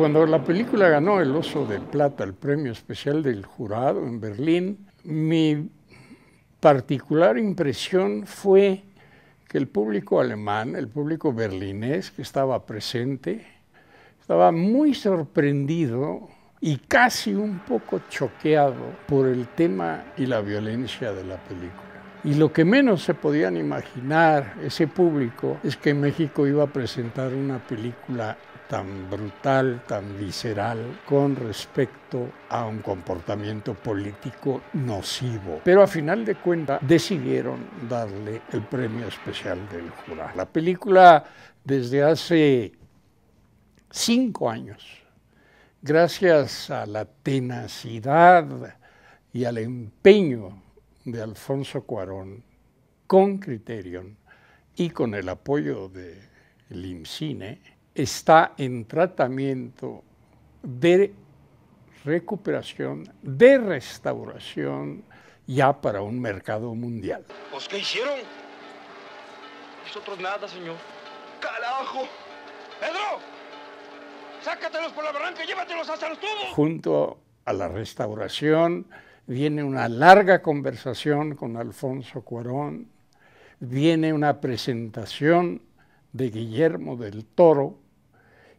Cuando la película ganó el Oso de Plata, el premio especial del jurado en Berlín, mi particular impresión fue que el público alemán, el público berlinés que estaba presente, estaba muy sorprendido y casi un poco choqueado por el tema y la violencia de la película. Y lo que menos se podían imaginar ese público es que México iba a presentar una película tan brutal, tan visceral con respecto a un comportamiento político nocivo. Pero a final de cuentas decidieron darle el premio especial del jurado. La película desde hace cinco años, gracias a la tenacidad y al empeño de Alfonso Cuarón con Criterion y con el apoyo de Limcine... IMCINE, está en tratamiento de recuperación, de restauración ya para un mercado mundial. Pues, qué hicieron? Nosotros nada, señor. ¡Calajo! ¡Pedro! ¡Sácatelos por la barranca llévatelos hasta los tubos! Junto a la restauración viene una larga conversación con Alfonso Cuarón, viene una presentación de Guillermo del Toro,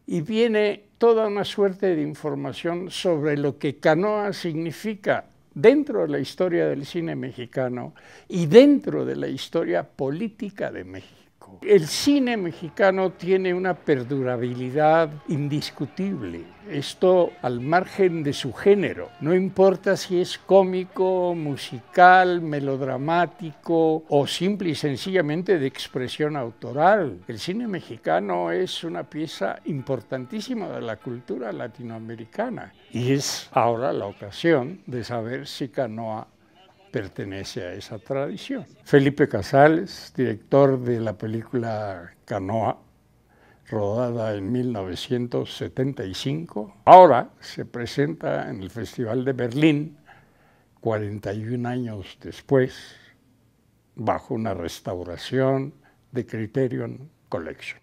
y viene toda una suerte de información sobre lo que canoa significa dentro de la historia del cine mexicano y dentro de la historia política de México. El cine mexicano tiene una perdurabilidad indiscutible. Esto al margen de su género. No importa si es cómico, musical, melodramático o simple y sencillamente de expresión autoral. El cine mexicano es una pieza importantísima de la cultura latinoamericana y es ahora la ocasión de saber si Canoa pertenece a esa tradición. Felipe Casales, director de la película Canoa, rodada en 1975, ahora se presenta en el Festival de Berlín 41 años después, bajo una restauración de Criterion Collection.